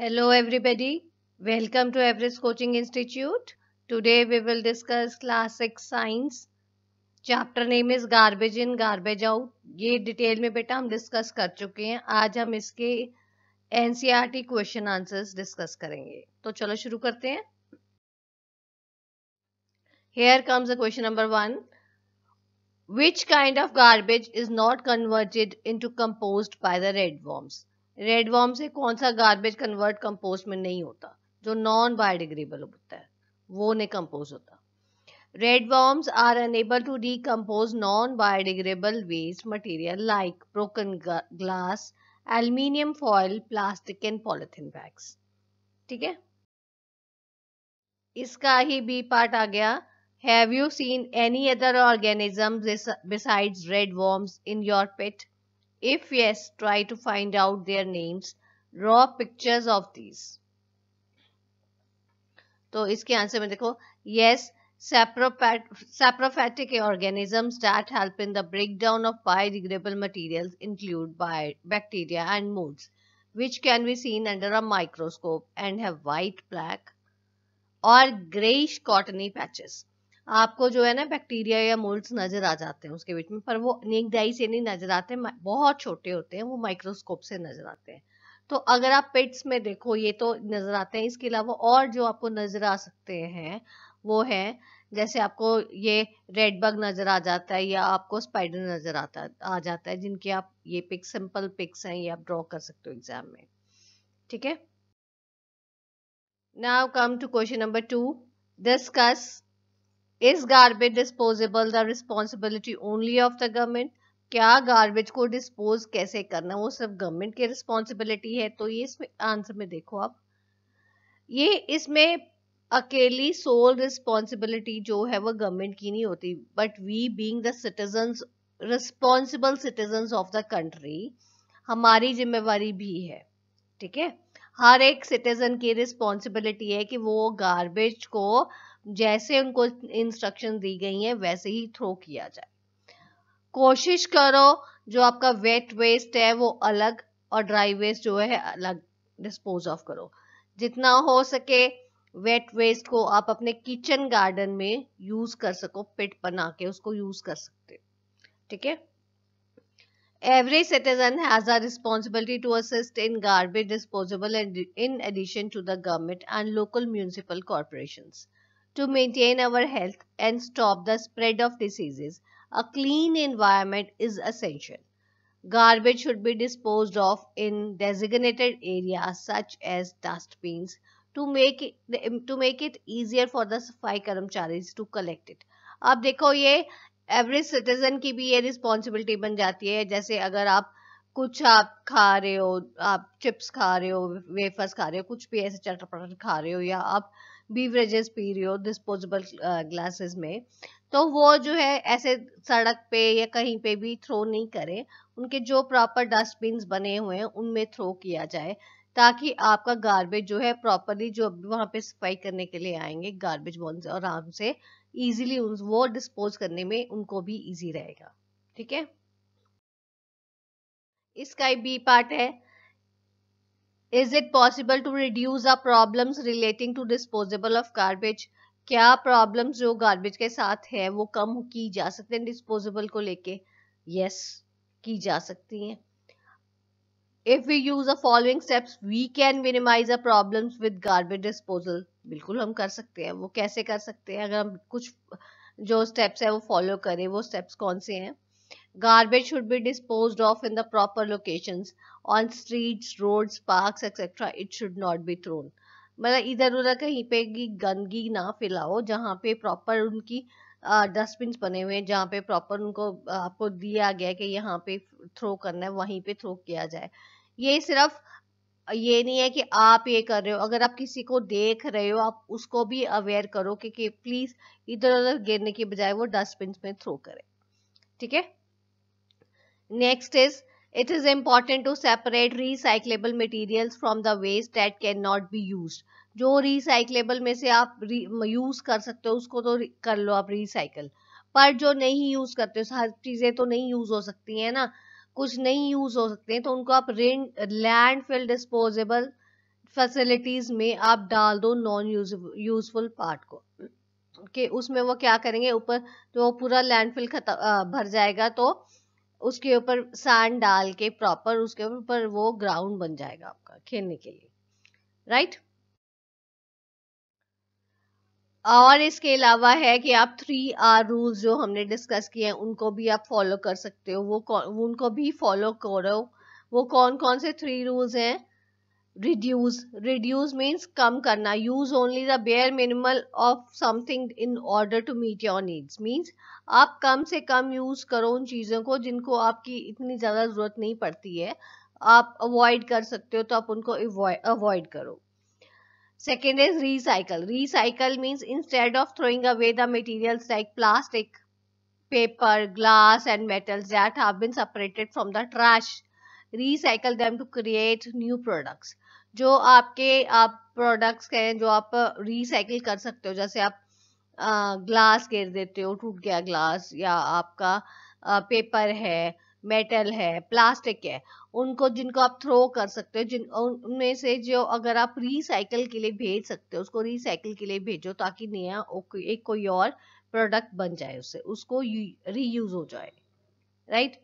Hello everybody. Welcome to Everest coaching institute Today we will discuss class 6 science. Chapter name is garbage in garbage out. ये detail में बेटा हम discuss कर चुके हैं आज हम इसके एनसीईआरटी क्वेश्चन आंसर्स डिस्कस करेंगे तो चलो शुरू करते हैं here comes a question number one which kind of garbage is not converted into composed by the red worms redworm से कौन सा गार्बेज कन्वर्ट कंपोस्ट में नहीं होता जो नॉन बायोडिग्रेबल होता है वो नहीं कंपोज होता redworms are unable to decompose non biodegradable waste material like broken glass aluminium foil plastic and polythene bags ठीक है इसका ही बी पार्ट आ गया have you seen any other organism besides red worms in your pit If yes, try to find out their names. Draw pictures of these. तो इसके answer में देखो yes saprophytic organisms that help in the breakdown of biodegradable materials include bacteria and molds which can be seen under a microscope and have white black or grayish cottony patches आपको जो है ना bacteria या moulds नजर आ जाते हैं उसके बीच में पर वो नेकडाई से नहीं नजर आते बहुत छोटे होते हैं वो माइक्रोस्कोप से नजर आते हैं तो अगर आप पेट्स में देखो ये तो नजर आते हैं इसके अलावा और जो आपको नजर आ सकते हैं वो है जैसे आपको ये रेड बग नज़र आ जाता है या आपको स्पाइडर नज़र आता आ जाता है जिनके आप ये पिक्स सिंपल पिक्स हैं ये आप ड्रॉ कर सकते हो एग्जाम में ठीक है now come to question number two discuss is garbage disposable the responsibility only of the government क्या गार्बेज को डिस्पोज कैसे करना वो सिर्फ गवर्नमेंट की रिस्पॉन्सिबिलिटी है तो ये इसमें आंसर में देखो आप ये इसमें अकेली सोल रिस्पॉन्सिबिलिटी जो है वो गवर्नमेंट की नहीं होती but we being citizen responsible citizen of the country हमारी जिम्मेवारी भी है ठीक है हर एक सिटीजन की रिस्पॉन्सिबिलिटी है कि वो गार्बेज को जैसे उनको इंस्ट्रक्शन दी गई है वैसे ही थ्रो किया जाए कोशिश करो जो आपका वेट वेस्ट है वो अलग और ड्राई वेस्ट जो है अलग डिस्पोज ऑफ करो जितना हो सके वेट वेस्ट को आप अपने किचन गार्डन में यूज कर सको पिट बना के उसको यूज कर सकते ठीक है every citizen has a responsibility to assist in garbage disposable and in addition to the government and local municipal corporations to maintain our health and stop the spread of diseases, a clean environment is essential. Garbage should be disposed of in designated areas such as dustbins to make it, to make it easier for the safai कर्मचारीज to collect it. ab dekho ye every citizen ki bhi ye responsibility ban jati hai jaise agar aap कुछ आप खा रहे हो आप chips खा रहे हो वेफर्स खा रहे हो कुछ भी ऐसे चटपट खा रहे हो या आप बीवरेजेस पी रही हो डिस्पोजेबल ग्लासेस में तो वो जो है ऐसे सड़क पे या कहीं पे भी थ्रो नहीं करें उनके जो प्रॉपर डस्टबिन बने हुए हैं उनमें थ्रो किया जाए ताकि आपका गार्बेज जो है प्रॉपरली जो वहाँ पे सफाई करने के लिए आएंगे गार्बेज बॉन से आराम से ईजिली उन वो डिस्पोज करने में उनको भी ईजी रहेगा ठीक है इसका बी पार्ट है is it possible to reduce our problems relating to disposable of garbage क्या प्रॉब्लम्स जो गार्बेज के साथ है वो कम की जा सकते हैं डिस्पोजेबल को लेके यस yes, की जा सकती हैं if we use a following steps we can minimize a problems with garbage disposal बिल्कुल हम कर सकते हैं वो कैसे कर सकते हैं अगर हम कुछ जो स्टेप्स है वो फॉलो करें वो स्टेप्स कौन से हैं Garbage should be disposed of in the proper locations on streets, roads, parks, etc. It should not be thrown. मतलब इधर उधर कहीं पे की गंदगी ना फैलाओ जहाँ पे प्रॉपर उनकी डस्टबिन बने हुए हैं जहाँ पे प्रॉपर उनको आपको दिया गया कि यहाँ पे थ्रो करना है वहीं पे थ्रो किया जाए ये सिर्फ ये नहीं है कि आप ये कर रहे हो अगर आप किसी को देख रहे हो आप उसको भी अवेयर करो कि, कि प्लीज इधर उधर गिरने के बजाय वो डस्टबिन में थ्रो करें ठीक है Next is it is important to separate recyclable materials from the waste that cannot be used. जो रिसाइकलेबल में से आप यूज कर सकते हो उसको तो कर लो आप रिसाइकल पर जो नहीं यूज करते हो हर चीजें तो नहीं यूज हो सकती है ना कुछ नहीं यूज हो सकते हैं तो उनको आप रेंट लैंड फिल डिस्पोजेबल फैसिलिटीज में आप डाल दो नॉन यूज यूजफुल पार्ट को कि उसमें वो क्या करेंगे ऊपर तो पूरा लैंड फिल भर जाएगा तो उसके ऊपर सैंड डाल के प्रॉपर उसके ऊपर वो ग्राउंड बन जाएगा आपका खेलने के लिए राइट और इसके अलावा है कि आप थ्री आर रूल्स जो हमने डिस्कस किए हैं उनको भी आप फॉलो कर सकते हो वो उनको भी फॉलो करो वो कौन कौन से थ्री रूल्स हैं रिड्यूज रिड्यूज मीन्स कम करना use only the bare minimal of something in order to meet your needs means आप कम से कम यूज करो उन चीज़ों को जिनको आपकी इतनी ज़्यादा जरूरत नहीं पड़ती है आप अवॉइड कर सकते हो तो आप उनको अवॉइड करो second is recycle recycle means instead of throwing away the materials like plastic paper glass and metal that है trash recycle them to create new products जो आपके आप प्रोडक्ट्स के हैं जो आप रिसाइकिल कर सकते हो जैसे आप ग्लास गिर देते हो टूट गया ग्लास या आपका पेपर है मेटल है प्लास्टिक है उनको जिनको आप थ्रो कर सकते हो जिन उनमें से जो अगर आप रिसाइकिल के लिए भेज सकते हो उसको रिसाइकिल के लिए भेजो ताकि नया एक कोई और प्रोडक्ट बन जाए उससे उसको रीयूज हो जाए right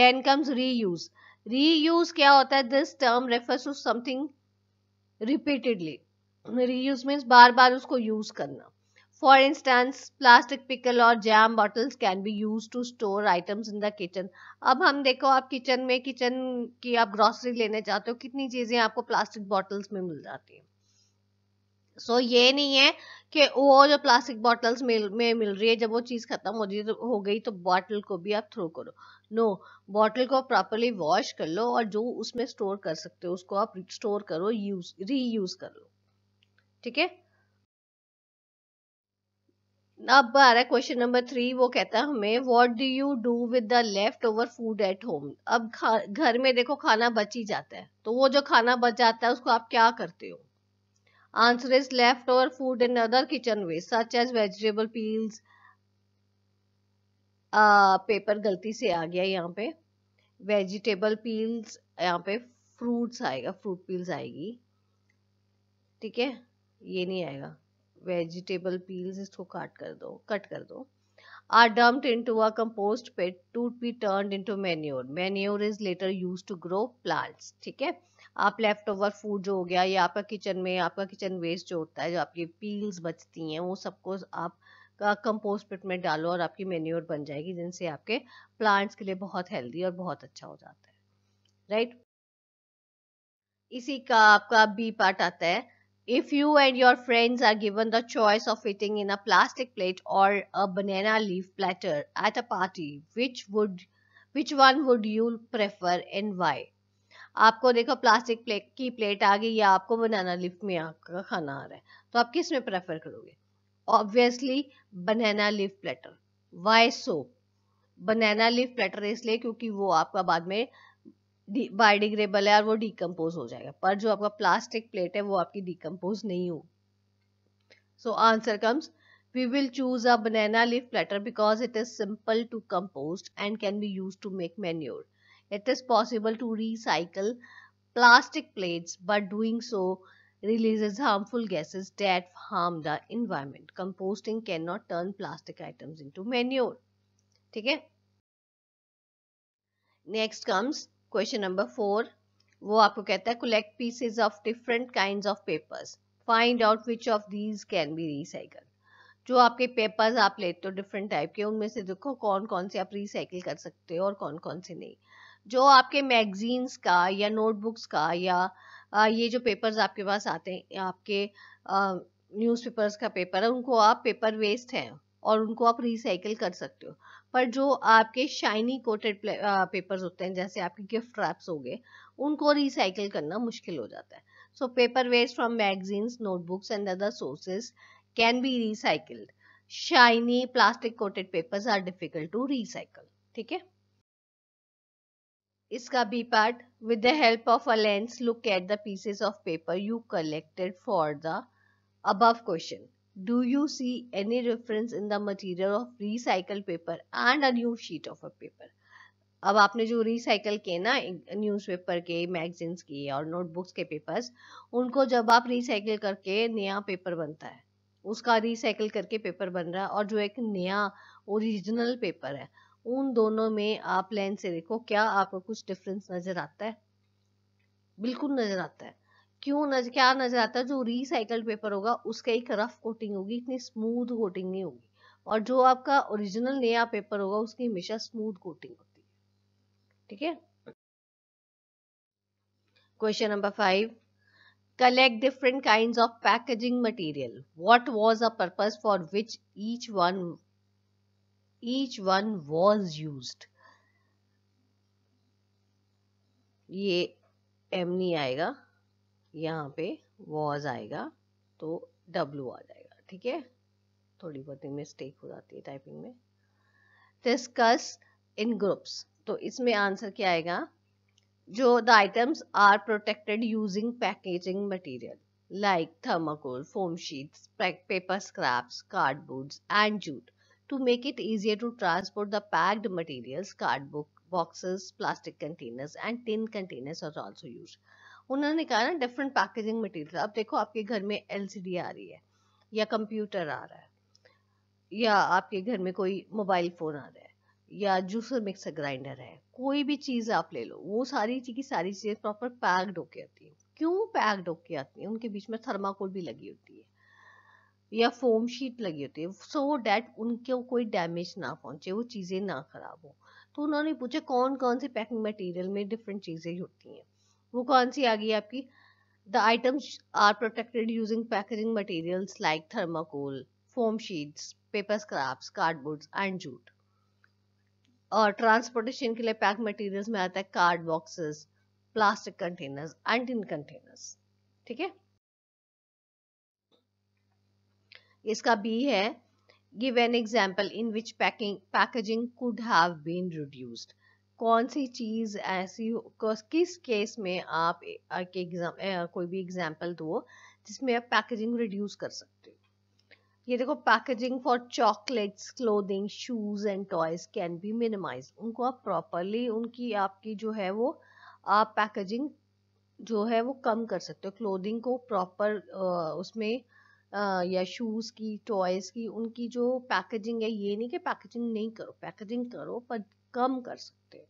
then comes reuse use क्या होता है this term refers to something repeatedly. Reuse means बार बार उसको use करना. For instance, plastic pickle और jam bottles can be used to store items in the kitchen. अब हम देखो आप किचन में किचन की आप ग्रॉसरी लेने चाहते हो कितनी चीजें आपको प्लास्टिक बॉटल्स में मिल जाती है सो so, ये नहीं है कि वो जो प्लास्टिक बॉटल्स में मिल रही है जब वो चीज़ खत्म हो तो गई तो बॉटल को भी आप थ्रो करो नो बॉटल को प्रॉपरली वॉश कर लो और जो उसमें स्टोर कर सकते हो उसको आप स्टोर करो यूज री यूज कर लो ठीक है अब आ रहा है क्वेश्चन नंबर थ्री वो कहता है हमें what do you do with the leftover food at home अब घर में देखो खाना बच ही जाता है तो वो जो खाना बच जाता है उसको आप क्या करते हो answer is leftover food in other kitchen waste such as vegetable peels paper गलती से आ गया यहाँ पे वेजिटेबल पील्स यहाँ पे फ्रूट्स आएगा फ्रूट पील्स आएगी ठीक है ये नहीं आएगा वेजिटेबल पील्स इसको काट कर दो कट कर दो or dumped into a compost pit to be turned into manure manure is later used to grow plants ठीक है आप लेफ्ट ओवर फूड जो हो गया या आपका किचन में आपका किचन वेस्ट जो होता है जो आपकी पील्स बचती हैं वो सबको आप कंपोस्ट पिट में डालो और आपकी मेन्योर बन जाएगी जिनसे आपके प्लांट्स के लिए बहुत हेल्दी और बहुत अच्छा हो जाता है राइट इसी का आपका बी पार्ट आता है if you and your friends are given the choice of eating in a plastic plate और a banana leave platter at a party which would which one would you prefer and why आपको देखो plastic plate की plate आ गई या आपको बनाना lift में आपका खाना आ रहा है तो आप किस में प्रेफर करोगे obviously banana leaf platter why so banana leaf platter इसलिए क्योंकि वो आपका बाद में बायोडिग्रेबल है और वो डिकम्पोज हो जाएगा पर जो आपका प्लास्टिक प्लेट है वो आपकी डिकम्पोज नहीं हो so answer comes we will choose a banana leaf platter because it is simple to compose and can be use to make manure it is possible to recycle plastic plates but doing so releases harmful gases that harm the environment. Composting cannot turn plastic items into manure. ठीक है next comes question number four वो आपको कहता है collect pieces of different kind of papers find out which of these can be recycle जो आपके papers आप लेते हो डिफरेंट टाइप के उनमें से देखो कौन कौन से आप रिसाइकिल कर सकते हो और कौन कौन से नहीं जो आपके मैगजीन्स का या नोटबुक्स का या ये जो पेपर्स आपके पास आते हैं आपके न्यूज़पेपर्स का पेपर है उनको आप पेपर वेस्ट हैं और उनको आप रिसाइकल कर सकते हो पर जो आपके शाइनी कोटेड पेपर्स होते हैं जैसे आपके गिफ्ट रैप्स हो गए उनको रिसाइकिल करना मुश्किल हो जाता है so paper waste from magazines notebooks and other sources can be recycled shiny plastic coated papers are difficult to recycle ठीक है इसका B part with the help of a lens look at the pieces of paper you collected for the above question do you see any reference in the material of recycle paper and a new sheet of a paper अब आपने जो recycle किए ना news paper के magazines के और notebooks के paper उनको जब आप रिसाइकल करके नया पेपर बनता है उसका रिसाइकिल करके पेपर बन रहा है और जो एक नया ओरिजिनल पेपर है उन दोनों में आप लेंस से देखो क्या आपको कुछ डिफरेंस नजर आता है बिल्कुल नजर आता है क्यों नजर क्या नजर आता है जो रिसाइकल्ड पेपर होगा उसका एक रफ कोटिंग होगी इतनी स्मूथ कोटिंग नहीं होगी और जो आपका ओरिजिनल नया पेपर होगा उसकी हमेशा स्मूथ कोटिंग होती है ठीक है question number five collect different kind of packaging material what was a purpose for which each one each one was used ये एम नहीं आएगा यहाँ पे वॉज आएगा तो डब्लू आ जाएगा ठीक है थोड़ी बहुत मिस्टेक हो जाती है टाइपिंग में डिस्कस इन ग्रुप्स तो इसमें आंसर क्या आएगा जो the items are protected using packaging material like thermocol foam sheets paper scraps cardboards and jute to make it easier to transport the packed materials, cardboard boxes, plastic containers and tin containers are also used. उन्होंने कहा ना different packaging material अब देखो आपके घर में LCD आ रही है या कंप्यूटर आ रहा है या आपके घर में कोई मोबाइल फोन आ रहा है या जूसर मिक्सर ग्राइंडर है कोई भी चीज़ आप ले लो वो सारी चीज़ की सारी चीज़ें प्रॉपर पैक्ड होके आती हैं क्यों पैक्ड होके आती है उनके बीच में थर्माकोल भी लगी होती है या फोम शीट लगी होती है सो so डैट उनको कोई डैमेज ना पहुंचे वो चीज़ें ना ख़राब हो तो उन्होंने पूछा कौन कौन से पैकिंग मटेरियल में डिफरेंट चीज़ें होती हैं वो कौन सी आ गई आपकी the items are protected using packaging materials like thermocol foam sheets paper scraps cardboards and jute और ट्रांसपोर्टेशन के लिए पैक मटेरियल्स में आता है card boxes plastic containers and in containers ठीक है इसका बी है give an example in which packing packaging could have been reduced कौन सी चीज़ ऐसी किस केस में आप एक एग्जाम कोई भी एग्जाम्पल दो जिसमें आप पैकेजिंग रिड्यूस कर सकते हो ये देखो packaging for chocolates clothing shoes and toys can be minimize उनको आप प्रॉपरली उनकी आपकी जो है वो आप पैकेजिंग जो है वो कम कर सकते हो क्लोथिंग को प्रॉपर उसमें या शूज़ की टॉयज़ की उनकी जो पैकेजिंग है ये नहीं कि पैकेजिंग नहीं करो पैकेजिंग करो पर कम कर सकते हो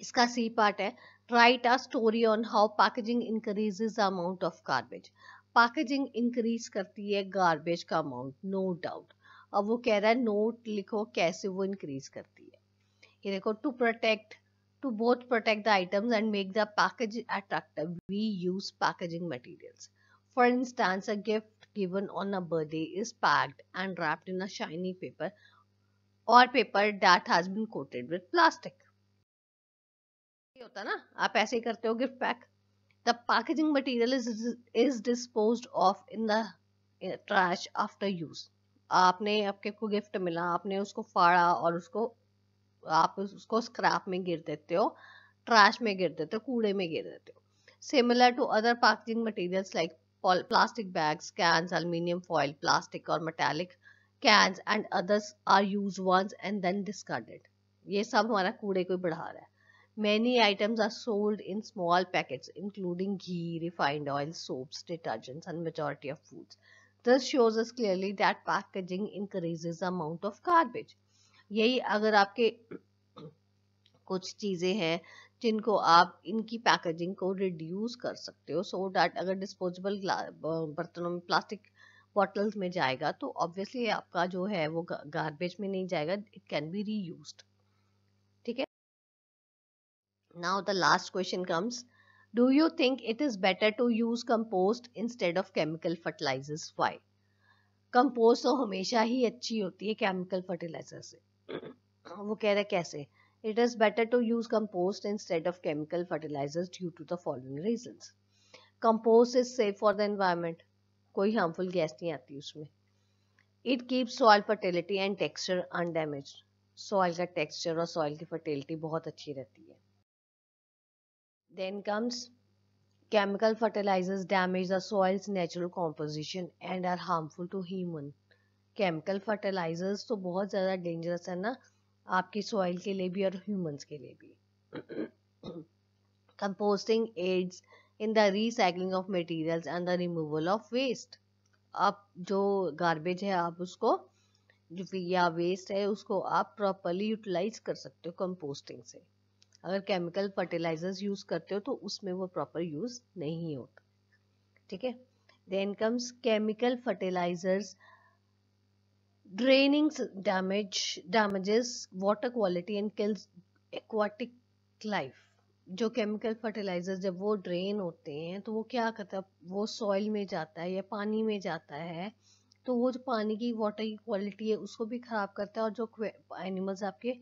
इसका सी पार्ट है right a story on how packaging increases the amount of garbage packaging increase करती है गार्बेज का अमाउंट नो डाउट अब वो कह रहा है नोट लिखो कैसे वो इंक्रीज करती है ये देखो to protect to both protect the items and make the package attractive, we use packaging materials. For instance, a gift given on a birthday is packed and wrapped in a shiny paper or paper that has been coated with plastic. होता ना आप ऐसे ही करते हो gift pack the packaging material आपने आपके को गिफ्ट मिला आपने उसको फाड़ा और उसको आप उसको स्क्रैप में गिर देते हो ट्रैश में गिर देते हो कूड़े में गिर देते हो similar to other packaging materials like plastic bags cans aluminium foil plastic और metallic cans and others are use once and then discarded ये सब हमारा कूड़े को ही बढ़ा रहा है many items are sold in small packets including ghee refined oil soaps detergents and majority of foods this shows clearly that packaging increases amount of garbage यही अगर आपके कुछ चीज़ें हैं जिनको आप इनकी पैकेजिंग को रिड्यूस कर सकते हो सो so डैट अगर डिस्पोजेबल बर्तनों में प्लास्टिक बॉटल्स में जाएगा तो ऑब्वियसली आपका जो है वो गार्बेज में नहीं जाएगा इट कैन बी री ठीक है now the last question comes do you think it is better to use compost instead of chemical fertilizers why compost तो हमेशा ही अच्छी होती है केमिकल फर्टिलाइजर से हाँ, वो कह रहे कैसे it is better to use compost instead of chemical fertilizers due to the following reasons compost is safe for the environment कोई हार्मफुल गैस नहीं आती उसमें it keep soil fertility and texture undamaged soil का texture और soil की fertility बहुत अच्छी रहती है then comes chemical fertilizers damage the soil's natural composition and are harmful to human chemical fertilizers तो बहुत ज़्यादा डेंजरस है ना आपकी सॉइल के लिए भी और ह्यूमंस के लिए भी composting aids in the recycling of materials and the removal of waste आप जो गार्बेज है आप उसको जो या वेस्ट है उसको आप प्रॉपरली यूटिलाइज कर सकते हो कंपोस्टिंग से अगर केमिकल फर्टिलाइजर्स यूज़ करते हो तो उसमें वो प्रॉपर यूज़ नहीं होता ठीक है then comes chemical fertilizers draining damage damages water quality and kills aquatic life जो केमिकल फर्टिलाइजर जब वो ड्रेन होते हैं तो वो क्या करता है वो सॉइल में जाता है या पानी में जाता है तो वो जो पानी की वाटर की क्वालिटी है उसको भी ख़राब करता है और जो एनिमल्स आपके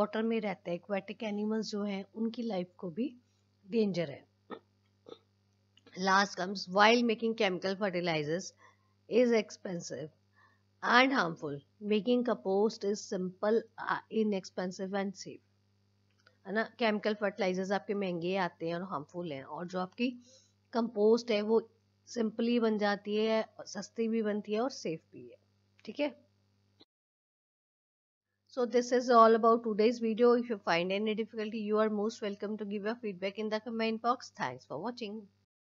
वाटर में रहते हैं एक्वेटिक एनिमल्स जो हैं उनकी लाइफ को भी डेंजर है last comes wild making chemical fertilizers is expensive and harmful. Making compost is simple, inexpensive and safe. है ना केमिकल फर्टिलाइजर्स आपके महंगे आते हैं और हार्मफुल हैं और जो आपकी कंपोस्ट है वो सिंपली बन जाती है सस्ती भी बनती है और सेफ भी है ठीक है so this is all about today's video if you find any difficulty you are most welcome to give your feedback in the comment box thanks for watching